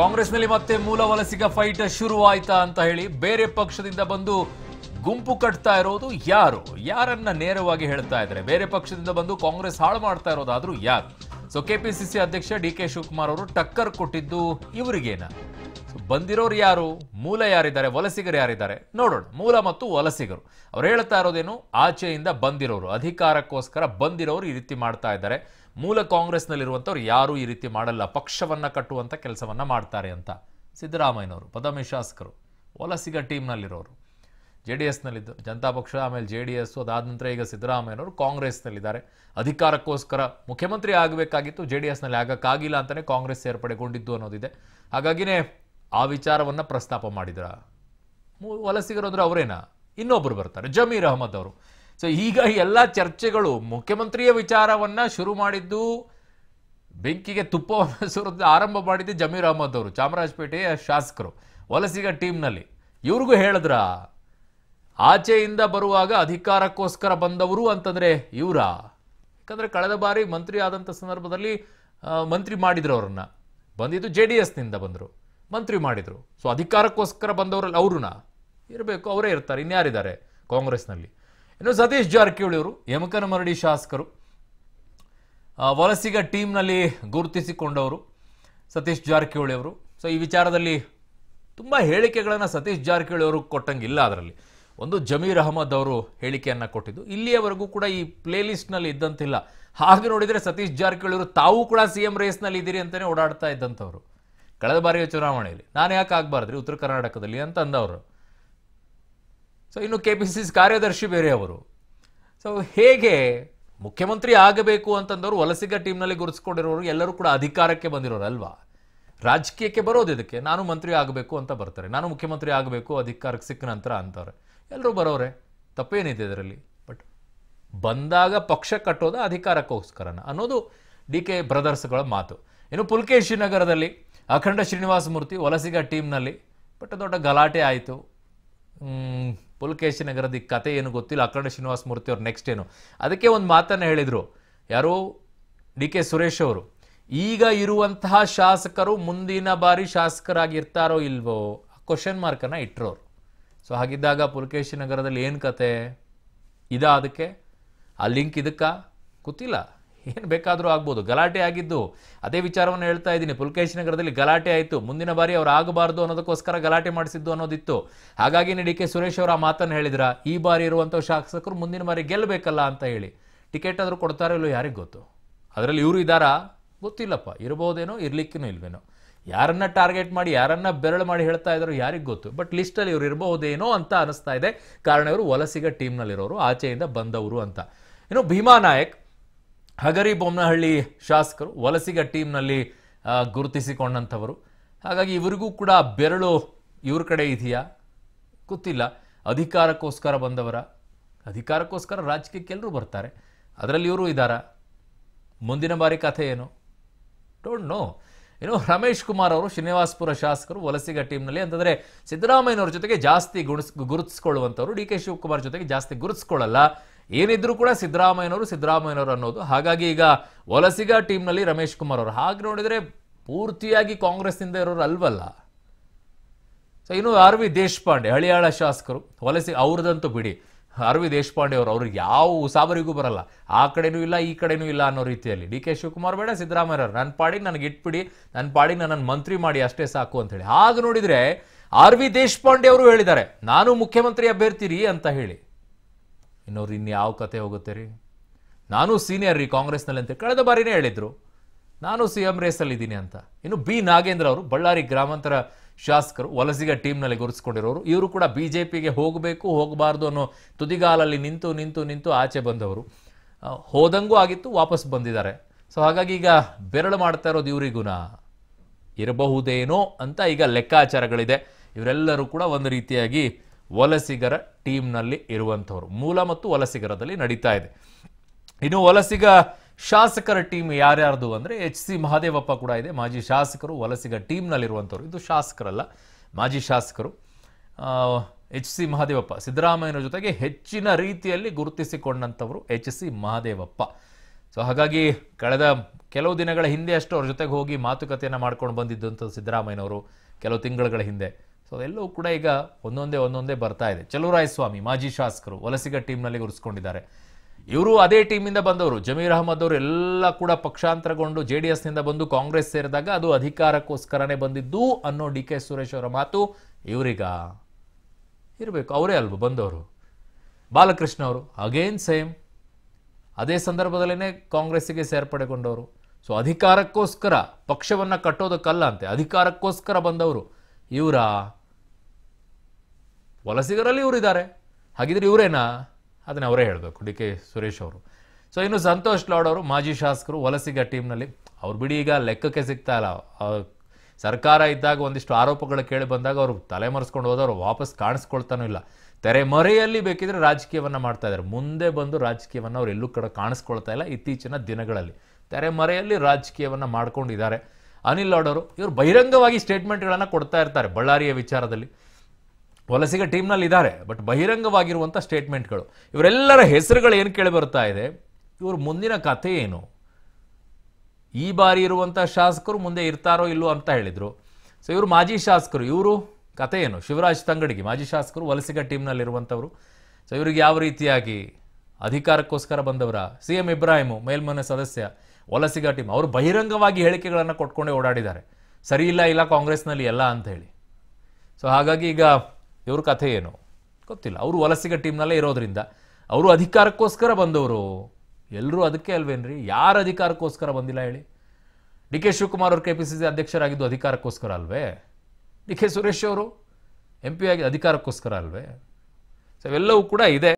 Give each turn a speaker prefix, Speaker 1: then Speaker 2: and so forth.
Speaker 1: ಕಾಂಗ್ರೆಸ್ನಲ್ಲಿ ಮತ್ತೆ ಮೂಲ ವಲಸಿಗ ಫೈಟ್ ಶುರುವಾಯ್ತಾ ಅಂತ ಹೇಳಿ ಬೇರೆ ಪಕ್ಷದಿಂದ ಬಂದು ಗುಂಪು ಕಟ್ತಾ ಇರೋದು ಯಾರು ಯಾರನ್ನ ನೇರವಾಗಿ ಹೇಳ್ತಾ ಇದ್ರೆ ಬೇರೆ ಪಕ್ಷದಿಂದ ಬಂದು ಕಾಂಗ್ರೆಸ್ ಹಾಳು ಮಾಡ್ತಾ ಇರೋದಾದ್ರೂ ಯಾರು ಸೊ ಕೆಪಿಸಿಸಿ ಅಧ್ಯಕ್ಷ ಡಿ ಕೆ ಶಿವಕುಮಾರ್ ಅವರು ಟಕ್ಕರ್ ಕೊಟ್ಟಿದ್ದು ಇವರಿಗೇನ ಬಂದಿರೋರು ಯಾರು ಮೂಲ ಯಾರಿದ್ದಾರೆ ವಲಸಿಗರು ಯಾರಿದ್ದಾರೆ ನೋಡೋಣ ಮೂಲ ಮತ್ತು ವಲಸಿಗರು ಅವ್ರು ಹೇಳ್ತಾ ಇರೋದೇನು ಆಚೆಯಿಂದ ಬಂದಿರೋರು ಅಧಿಕಾರಕ್ಕೋಸ್ಕರ ಬಂದಿರೋರು ಈ ರೀತಿ ಮಾಡ್ತಾ ಇದ್ದಾರೆ ಮೂಲ ಕಾಂಗ್ರೆಸ್ನಲ್ಲಿರುವಂಥವ್ರು ಯಾರೂ ಈ ರೀತಿ ಮಾಡಲ್ಲ ಪಕ್ಷವನ್ನು ಕಟ್ಟುವಂಥ ಕೆಲಸವನ್ನು ಮಾಡ್ತಾರೆ ಅಂತ ಸಿದ್ದರಾಮಯ್ಯನವರು ಪದಮಿ ಶಾಸಕರು ವಲಸಿಗ ಟೀಮ್ನಲ್ಲಿರೋರು ಜೆ ಡಿ ಎಸ್ನಲ್ಲಿದ್ದು ಜನತಾ ಪಕ್ಷ ಆಮೇಲೆ ಜೆ ಡಿ ಎಸ್ ಅದಾದ ನಂತರ ಈಗ ಸಿದ್ದರಾಮಯ್ಯನವರು ಕಾಂಗ್ರೆಸ್ನಲ್ಲಿದ್ದಾರೆ ಅಧಿಕಾರಕ್ಕೋಸ್ಕರ ಮುಖ್ಯಮಂತ್ರಿ ಆಗಬೇಕಾಗಿತ್ತು ಜೆ ಡಿ ಎಸ್ನಲ್ಲಿ ಆಗಕ್ಕಾಗಿಲ್ಲ ಅಂತಲೇ ಕಾಂಗ್ರೆಸ್ ಸೇರ್ಪಡೆಗೊಂಡಿದ್ದು ಅನ್ನೋದಿದೆ ಹಾಗಾಗಿನೇ ಆ ವಿಚಾರವನ್ನು ಪ್ರಸ್ತಾಪ ಮಾಡಿದ್ರ ವಲಸಿಗರು ಅಂದರೆ ಅವರೇನಾ ಇನ್ನೊಬ್ಬರು ಬರ್ತಾರೆ ಜಮೀರ್ ಅಹಮದ್ ಅವರು ಸೊ ಈಗ ಎಲ್ಲ ಚರ್ಚೆಗಳು ಮುಖ್ಯಮಂತ್ರಿಯ ವಿಚಾರವನ್ನು ಶುರು ಮಾಡಿದ್ದು ಬೆಂಕಿಗೆ ತುಪ್ಪವನ್ನು ಸುರಿದು ಆರಂಭ ಮಾಡಿದ್ದು ಜಮೀರ್ ಅಹಮದ್ ಅವರು ಚಾಮರಾಜಪೇಟೆಯ ಶಾಸಕರು ವಲಸಿಗ ಟೀಮ್ನಲ್ಲಿ ಇವ್ರಿಗೂ ಹೇಳಿದ್ರ ಆಚೆಯಿಂದ ಬರುವಾಗ ಅಧಿಕಾರಕ್ಕೋಸ್ಕರ ಬಂದವರು ಅಂತಂದರೆ ಇವರ ಯಾಕಂದರೆ ಕಳೆದ ಬಾರಿ ಮಂತ್ರಿ ಆದಂಥ ಸಂದರ್ಭದಲ್ಲಿ ಮಂತ್ರಿ ಮಾಡಿದ್ರು ಅವರನ್ನು ಬಂದಿದ್ದು ಜೆ ಡಿ ಎಸ್ನಿಂದ ಬಂದರು ಮಂತ್ರಿ ಮಾಡಿದರು ಸೊ ಅಧಿಕಾರಕ್ಕೋಸ್ಕರ ಬಂದವರಲ್ಲಿ ಅವ್ರನ್ನ ಇರಬೇಕು ಅವರೇ ಇರ್ತಾರೆ ಇನ್ಯಾರಿದ್ದಾರೆ ಕಾಂಗ್ರೆಸ್ನಲ್ಲಿ ಇನ್ನು ಸತೀಶ್ ಜಾರಕಿಹೊಳಿ ಅವರು ಯಮಕನ ಮರಡಿ ಶಾಸಕರು ವಲಸಿಗ ಟೀಮ್ನಲ್ಲಿ ಗುರುತಿಸಿಕೊಂಡವರು ಸತೀಶ್ ಜಾರಕಿಹೊಳಿ ಅವರು ಸೊ ಈ ವಿಚಾರದಲ್ಲಿ ತುಂಬ ಹೇಳಿಕೆಗಳನ್ನು ಸತೀಶ್ ಜಾರಕಿಹೊಳಿ ಅವರು ಕೊಟ್ಟಂಗಿಲ್ಲ ಅದರಲ್ಲಿ ಒಂದು ಜಮೀರ್ ಅಹಮದ್ ಅವರು ಹೇಳಿಕೆಯನ್ನು ಕೊಟ್ಟಿದ್ದು ಇಲ್ಲಿಯವರೆಗೂ ಕೂಡ ಈ ಪ್ಲೇ ಲಿಸ್ಟ್ನಲ್ಲಿ ಇದ್ದಂತಿಲ್ಲ ಹಾಗೆ ನೋಡಿದರೆ ಸತೀಶ್ ಜಾರಕಿಹೊಳಿ ಅವರು ತಾವು ಕೂಡ ಸಿ ಎಂ ರೇಸ್ನಲ್ಲಿ ಇದ್ದೀರಿ ಅಂತಲೇ ಓಡಾಡ್ತಾ ಇದ್ದಂಥವ್ರು ಕಳೆದ ಬಾರಿಯ ಚುನಾವಣೆಯಲ್ಲಿ ನಾನು ಯಾಕೆ ಆಗಬಾರ್ದ್ರಿ ಉತ್ತರ ಕರ್ನಾಟಕದಲ್ಲಿ ಅಂತ ಅಂದವರು ಸೊ ಇನ್ನು ಕೆ ಪಿ ಸಿ ಸಿ ಕಾರ್ಯದರ್ಶಿ ಬೇರೆಯವರು ಅವರು ಸೊ ಹೇಗೆ ಮುಖ್ಯಮಂತ್ರಿ ಆಗಬೇಕು ಅಂತಂದವರು ವಲಸಿಗ ಟೀಮ್ನಲ್ಲಿ ಗುರುತಿಸ್ಕೊಂಡಿರೋರು ಎಲ್ಲರೂ ಕೂಡ ಅಧಿಕಾರಕ್ಕೆ ಬಂದಿರೋರು ಅಲ್ವಾ ರಾಜಕೀಯಕ್ಕೆ ಬರೋದು ಇದಕ್ಕೆ ನಾನು ಮಂತ್ರಿ ಆಗಬೇಕು ಅಂತ ಬರ್ತಾರೆ ನಾನು ಮುಖ್ಯಮಂತ್ರಿ ಆಗಬೇಕು ಅಧಿಕಾರಕ್ಕೆ ಸಿಕ್ಕ ನಂತರ ಅಂತಾರೆ ಎಲ್ಲರೂ ಬರೋರೆ ತಪ್ಪೇನಿದೆ ಇದರಲ್ಲಿ ಬಟ್ ಬಂದಾಗ ಪಕ್ಷ ಕಟ್ಟೋದು ಅಧಿಕಾರಕ್ಕೋಸ್ಕರನ ಅನ್ನೋದು ಡಿ ಕೆ ಬ್ರದರ್ಸ್ಗಳ ಮಾತು ಇನ್ನು ಪುಲ್ಕೇಶಿ ನಗರದಲ್ಲಿ ಅಖಂಡ ಮೂರ್ತಿ ವಲಸಿಗ ಟೀಮ್ನಲ್ಲಿ ಬಟ್ ದೊಡ್ಡ ಗಲಾಟೆ ಆಯಿತು ಪುಲ್ಕೇಶಿ ನಗರದ ಈ ಕತೆ ಏನು ಗೊತ್ತಿಲ್ಲ ಅಖಂಡ ಮೂರ್ತಿ ಅವ್ರು ನೆಕ್ಸ್ಟ್ ಏನು ಅದಕ್ಕೆ ಒಂದು ಮಾತನ್ನು ಹೇಳಿದರು ಯಾರೋ ಡಿ ಕೆ ಸುರೇಶ್ ಅವರು ಈಗ ಇರುವಂತಹ ಶಾಸಕರು ಮುಂದಿನ ಬಾರಿ ಶಾಸಕರಾಗಿರ್ತಾರೋ ಇಲ್ವೋ ಕ್ವಶನ್ ಮಾರ್ಕನ್ನು ಇಟ್ಟರೋರು ಸೊ ಹಾಗಿದ್ದಾಗ ಪುಲಕೇಶಿ ನಗರದಲ್ಲಿ ಏನು ಕತೆ ಇದ ಅದಕ್ಕೆ ಆ ಲಿಂಕ್ ಇದಕ್ಕ ಗೊತ್ತಿಲ್ಲ ಏನು ಬೇಕಾದರೂ ಆಗ್ಬೋದು ಗಲಾಟೆ ಆಗಿದ್ದು ಅದೇ ವಿಚಾರವನ್ನು ಹೇಳ್ತಾ ಇದ್ದೀನಿ ಪುಲ್ಕೇಶ್ ನಗರದಲ್ಲಿ ಗಲಾಟೆ ಆಯಿತು ಮುಂದಿನ ಬಾರಿ ಅವ್ರು ಆಗಬಾರ್ದು ಅನ್ನೋದಕ್ಕೋಸ್ಕರ ಗಲಾಟೆ ಮಾಡಿಸಿದ್ದು ಅನ್ನೋದಿತ್ತು ಹಾಗಾಗಿ ಡಿ ಕೆ ಸುರೇಶ್ ಅವರ ಮಾತನ್ನು ಹೇಳಿದ್ರ ಈ ಬಾರಿ ಇರುವಂಥ ಶಾಸಕರು ಮುಂದಿನ ಬಾರಿ ಗೆಲ್ಲಬೇಕಲ್ಲ ಅಂತ ಹೇಳಿ ಟಿಕೆಟ್ ಆದರೂ ಕೊಡ್ತಾರೋ ಇಲ್ಲೋ ಯಾರಿಗೆ ಗೊತ್ತು ಅದರಲ್ಲಿ ಇವರು ಇದ್ದಾರಾ ಗೊತ್ತಿಲ್ಲಪ್ಪ ಇರ್ಬೋದೇನೋ ಇರಲಿಕ್ಕೂ ಇಲ್ವೇನೋ ಯಾರನ್ನ ಟಾರ್ಗೆಟ್ ಮಾಡಿ ಯಾರನ್ನ ಬೆರಳು ಮಾಡಿ ಹೇಳ್ತಾ ಇದ್ದಾರೋ ಯಾರಿಗೆ ಗೊತ್ತು ಬಟ್ ಲಿಸ್ಟಲ್ಲಿ ಇವರು ಇರಬಹುದೇನೋ ಅಂತ ಅನಿಸ್ತಾ ಇದೆ ಕಾರಣ ಇವರು ವಲಸಿಗ ಟೀಮ್ನಲ್ಲಿರೋರು ಆಚೆಯಿಂದ ಬಂದವರು ಅಂತ ಏನು ಭೀಮಾ ನಾಯಕ್ ಹಗರಿ ಬೊಮ್ಮನಹಳ್ಳಿ ಶಾಸಕರು ವಲಸಿಗ ಟೀಮ್ನಲ್ಲಿ ಗುರುತಿಸಿಕೊಂಡಂಥವರು ಹಾಗಾಗಿ ಇವರಿಗೂ ಕೂಡ ಬೆರಳು ಇವ್ರ ಕಡೆ ಇದೆಯಾ ಗೊತ್ತಿಲ್ಲ ಅಧಿಕಾರಕ್ಕೋಸ್ಕರ ಬಂದವರ ಅಧಿಕಾರಕ್ಕೋಸ್ಕರ ರಾಜಕೀಯಕ್ಕೆ ಎಲ್ಲರೂ ಬರ್ತಾರೆ ಅದರಲ್ಲಿ ಇವರು ಇದ್ದಾರಾ ಮುಂದಿನ ಬಾರಿ ಕಥೆ ಏನು ಡೋಂಟ್ ನೋ ಏನು ರಮೇಶ್ ಕುಮಾರ್ ಅವರು ಶ್ರೀನಿವಾಸ್ಪುರ ಶಾಸಕರು ವಲಸಿಗ ಟೀಮ್ನಲ್ಲಿ ಅಂತಂದರೆ ಸಿದ್ದರಾಮಯ್ಯನವ್ರ ಜೊತೆಗೆ ಜಾಸ್ತಿ ಗುಣಿಸ್ ಗುರುತಿಸ್ಕೊಳ್ಳುವಂಥವ್ರು ಡಿ ಕೆ ಶಿವಕುಮಾರ್ ಜೊತೆಗೆ ಜಾಸ್ತಿ ಗುರುತಿಸ್ಕೊಳ್ಳಲ್ಲ ಏನಿದ್ರು ಕೂಡ ಸಿದ್ದರಾಮಯ್ಯನವರು ಸಿದ್ದರಾಮಯ್ಯನವರು ಅನ್ನೋದು ಹಾಗಾಗಿ ಈಗ ವಲಸಿಗ ಟೀಮ್ನಲ್ಲಿ ರಮೇಶ್ ಕುಮಾರ್ ಅವರು ಹಾಗೆ ನೋಡಿದರೆ ಪೂರ್ತಿಯಾಗಿ ಕಾಂಗ್ರೆಸ್ನಿಂದ ಇರೋರು ಅಲ್ವಲ್ಲ ಸೊ ಇನ್ನು ಆರ್ ವಿ ದೇಶಪಾಂಡೆ ಹಳಿಯಾಳ ಶಾಸಕರು ವಲಸಿ ಅವ್ರದಂತೂ ಬಿಡಿ ಆರ್ ವಿ ದೇಶಪಾಂಡೆ ಅವರು ಅವ್ರಿಗೆ ಯಾವ ಉಸಾಬರಿಗೂ ಬರಲ್ಲ ಆ ಕಡೆನೂ ಇಲ್ಲ ಈ ಕಡೆನೂ ಇಲ್ಲ ಅನ್ನೋ ರೀತಿಯಲ್ಲಿ ಡಿ ಕೆ ಶಿವಕುಮಾರ್ ಬೇಡ ಅವರು ನನ್ನ ಪಾಡಿಗೆ ನನಗೆ ಇಟ್ಬಿಡಿ ನನ್ನ ಪಾಡಿಗೆ ನನ್ನನ್ನು ಮಂತ್ರಿ ಮಾಡಿ ಅಷ್ಟೇ ಸಾಕು ಅಂತ ಹೇಳಿ ಹಾಗೆ ನೋಡಿದರೆ ಆರ್ ವಿ ದೇಶಪಾಂಡೆ ಅವರು ಹೇಳಿದ್ದಾರೆ ನಾನು ಮುಖ್ಯಮಂತ್ರಿ ಅಭ್ಯರ್ಥಿ ಅಂತ ಹೇಳಿ ಇನ್ನೋರು ಇನ್ನು ಯಾವ ಕತೆ ಹೋಗುತ್ತೆ ರೀ ನಾನು ಸೀನಿಯರ್ ರೀ ಕಾಂಗ್ರೆಸ್ನಲ್ಲಿ ಅಂತ ಕಳೆದ ಬಾರಿನೇ ಹೇಳಿದರು ನಾನು ಸಿ ಎಂ ರೇಸಲ್ಲಿದ್ದೀನಿ ಅಂತ ಇನ್ನು ಬಿ ನಾಗೇಂದ್ರ ಅವರು ಬಳ್ಳಾರಿ ಗ್ರಾಮಾಂತರ ಶಾಸಕರು ವಲಸಿಗ ಟೀಮ್ನಲ್ಲಿ ಗುರುತಿಸ್ಕೊಂಡಿರೋರು ಇವರು ಕೂಡ ಬಿ ಜೆ ಪಿಗೆ ಹೋಗಬೇಕು ಹೋಗಬಾರ್ದು ಅನ್ನೋ ತುದಿಗಾಲಲ್ಲಿ ನಿಂತು ನಿಂತು ನಿಂತು ಆಚೆ ಬಂದವರು ಹೋದಂಗೂ ಆಗಿತ್ತು ವಾಪಸ್ ಬಂದಿದ್ದಾರೆ ಸೊ ಹಾಗಾಗಿ ಈಗ ಬೆರಳು ಮಾಡ್ತಾ ಇರೋದು ಇವರಿಗುಣ ಇರಬಹುದೇನೋ ಅಂತ ಈಗ ಲೆಕ್ಕಾಚಾರಗಳಿದೆ ಇವರೆಲ್ಲರೂ ಕೂಡ ಒಂದು ರೀತಿಯಾಗಿ ವಲಸಿಗರ ಟೀಮ್ನಲ್ಲಿ ಇರುವಂಥವ್ರು ಮೂಲ ಮತ್ತು ವಲಸಿಗರದಲ್ಲಿ ನಡೀತಾ ಇದೆ ಇನ್ನು ವಲಸಿಗ ಶಾಸಕರ ಟೀಮ್ ಯಾರ್ಯಾರ್ದು ಅಂದರೆ ಎಚ್ ಸಿ ಮಹಾದೇವಪ್ಪ ಕೂಡ ಇದೆ ಮಾಜಿ ಶಾಸಕರು ವಲಸಿಗ ಟೀಮ್ನಲ್ಲಿರುವಂಥವ್ರು ಇದು ಶಾಸಕರಲ್ಲ ಮಾಜಿ ಶಾಸಕರು ಎಚ್ ಸಿ ಮಹಾದೇವಪ್ಪ ಸಿದ್ದರಾಮಯ್ಯನ ಜೊತೆಗೆ ಹೆಚ್ಚಿನ ರೀತಿಯಲ್ಲಿ ಗುರುತಿಸಿಕೊಂಡಂಥವರು ಎಚ್ ಸಿ ಮಹಾದೇವಪ್ಪ ಸೊ ಹಾಗಾಗಿ ಕಳೆದ ಕೆಲವು ದಿನಗಳ ಹಿಂದೆ ಅಷ್ಟು ಅವ್ರ ಜೊತೆಗೆ ಹೋಗಿ ಮಾತುಕತೆಯನ್ನು ಮಾಡ್ಕೊಂಡು ಬಂದಿದ್ದಂಥ ಸಿದ್ದರಾಮಯ್ಯನವರು ಕೆಲವು ತಿಂಗಳುಗಳ ಹಿಂದೆ ಸೊ ಅದೆಲ್ಲವೂ ಕೂಡ ಈಗ ಒಂದೊಂದೇ ಒಂದೊಂದೇ ಬರ್ತಾ ಇದೆ ಚಲುವರಾಯಸ್ವಾಮಿ ಮಾಜಿ ಶಾಸಕರು ವಲಸಿಗ ಟೀಮ್ನಲ್ಲಿ ಉರಿಸ್ಕೊಂಡಿದ್ದಾರೆ ಇವರು ಅದೇ ಟೀಮಿಂದ ಬಂದವರು ಜಮೀರ್ ಅಹಮದ್ ಅವರು ಎಲ್ಲ ಕೂಡ ಪಕ್ಷಾಂತರಗೊಂಡು ಜೆ ಡಿ ಎಸ್ನಿಂದ ಬಂದು ಕಾಂಗ್ರೆಸ್ ಸೇರಿದಾಗ ಅದು ಅಧಿಕಾರಕ್ಕೋಸ್ಕರನೇ ಬಂದಿದ್ದು ಅನ್ನೋ ಡಿ ಕೆ ಸುರೇಶ್ ಅವರ ಮಾತು ಇವರಿಗ ಇರಬೇಕು ಅವರೇ ಅಲ್ವ ಬಂದವರು ಬಾಲಕೃಷ್ಣ ಅವರು ಅಗೇನ್ ಸೇಮ್ ಅದೇ ಸಂದರ್ಭದಲ್ಲೇ ಕಾಂಗ್ರೆಸ್ಸಿಗೆ ಸೇರ್ಪಡೆಗೊಂಡವರು ಸೊ ಅಧಿಕಾರಕ್ಕೋಸ್ಕರ ಪಕ್ಷವನ್ನು ಕಟ್ಟೋದಕ್ಕಲ್ಲ ಅಂತೆ ಅಧಿಕಾರಕ್ಕೋಸ್ಕರ ಬಂದವರು ಇವರ ವಲಸಿಗರಲ್ಲಿ ಇವರಿದ್ದಾರೆ ಹಾಗಿದ್ರೆ ಇವರೇನಾ ಅದನ್ನ ಅವರೇ ಹೇಳಬೇಕು ಡಿ ಕೆ ಸುರೇಶ್ ಅವರು ಸೊ ಇನ್ನು ಸಂತೋಷ್ ಲಾಡ್ ಅವರು ಮಾಜಿ ಶಾಸಕರು ವಲಸಿಗ ಟೀಮ್ನಲ್ಲಿ ಅವ್ರು ಬಿಡಿ ಈಗ ಲೆಕ್ಕಕ್ಕೆ ಸಿಗ್ತಾ ಇಲ್ಲ ಸರ್ಕಾರ ಇದ್ದಾಗ ಒಂದಿಷ್ಟು ಆರೋಪಗಳು ಕೇಳಿ ಬಂದಾಗ ಅವರು ತಲೆಮರೆಸ್ಕೊಂಡು ಹೋದವರು ವಾಪಸ್ ಕಾಣಿಸ್ಕೊಳ್ತಾನೂ ಇಲ್ಲ ತೆರೆಮರೆಯಲ್ಲಿ ಬೇಕಿದ್ರೆ ರಾಜಕೀಯವನ್ನು ಮಾಡ್ತಾ ಇದ್ದಾರೆ ಮುಂದೆ ಬಂದು ರಾಜಕೀಯವನ್ನು ಅವ್ರು ಎಲ್ಲೂ ಕಡೆ ಕಾಣಿಸ್ಕೊಳ್ತಾ ಇಲ್ಲ ಇತ್ತೀಚಿನ ದಿನಗಳಲ್ಲಿ ತೆರೆಮರೆಯಲ್ಲಿ ರಾಜಕೀಯವನ್ನು ಮಾಡ್ಕೊಂಡಿದ್ದಾರೆ ಅನಿಲ್ ಲಾಡೋರು ಇವರು ಬಹಿರಂಗವಾಗಿ ಸ್ಟೇಟ್ಮೆಂಟ್ಗಳನ್ನು ಕೊಡ್ತಾ ಇರ್ತಾರೆ ಬಳ್ಳಾರಿಯ ವಿಚಾರದಲ್ಲಿ ವಲಸಿಗ ಟೀಮ್ನಲ್ಲಿ ಇದ್ದಾರೆ ಬಟ್ ಬಹಿರಂಗವಾಗಿರುವಂಥ ಸ್ಟೇಟ್ಮೆಂಟ್ಗಳು ಇವರೆಲ್ಲರ ಹೆಸರುಗಳು ಏನು ಬರ್ತಾ ಇದೆ ಇವ್ರ ಮುಂದಿನ ಕಥೆ ಏನು ಈ ಬಾರಿ ಇರುವಂಥ ಶಾಸಕರು ಮುಂದೆ ಇರ್ತಾರೋ ಇಲ್ಲೋ ಅಂತ ಹೇಳಿದರು ಸೊ ಇವರು ಮಾಜಿ ಶಾಸಕರು ಇವರು ಕಥೆ ಏನು ಶಿವರಾಜ್ ತಂಗಡಿಗೆ ಮಾಜಿ ಶಾಸಕರು ವಲಸಿಗ ಟೀಮ್ನಲ್ಲಿರುವಂಥವ್ರು ಸೊ ಇವ್ರಿಗೆ ಯಾವ ರೀತಿಯಾಗಿ ಅಧಿಕಾರಕ್ಕೋಸ್ಕರ ಬಂದವರ ಸಿ ಎಂ ಇಬ್ರಾಹಿಮು ಮೇಲ್ಮನೆ ಸದಸ್ಯ ವಲಸಿಗ ಟೀಮ್ ಅವರು ಬಹಿರಂಗವಾಗಿ ಹೇಳಿಕೆಗಳನ್ನು ಕೊಟ್ಕೊಂಡೇ ಓಡಾಡಿದ್ದಾರೆ ಸರಿ ಇಲ್ಲ ಇಲ್ಲ ಕಾಂಗ್ರೆಸ್ನಲ್ಲಿ ಎಲ್ಲ ಅಂತ ಹೇಳಿ ಸೊ ಹಾಗಾಗಿ ಈಗ ಇವ್ರ ಕಥೆ ಏನು ಗೊತ್ತಿಲ್ಲ ಅವರು ವಲಸಿಗ ಟೀಮ್ನಲ್ಲೇ ಇರೋದ್ರಿಂದ ಅವರು ಅಧಿಕಾರಕ್ಕೋಸ್ಕರ ಬಂದವರು ಎಲ್ಲರೂ ಅದಕ್ಕೆ ಅಲ್ವೇನ್ರಿ ಯಾರು ಅಧಿಕಾರಕ್ಕೋಸ್ಕರ ಬಂದಿಲ್ಲ ಹೇಳಿ ಡಿ ಕೆ ಶಿವಕುಮಾರ್ ಅವರು ಕೆ ಪಿ ಸಿ ಸಿ ಅಧ್ಯಕ್ಷರಾಗಿದ್ದು ಅಧಿಕಾರಕ್ಕೋಸ್ಕರ ಅಲ್ವೇ ಡಿ ಕೆ ಸುರೇಶ್ ಅವರು ಎಂ ಪಿ ಆಗಿ ಅಧಿಕಾರಕ್ಕೋಸ್ಕರ ಅಲ್ವೇ ಸೊ ಇವೆಲ್ಲವೂ ಕೂಡ ಇದೆ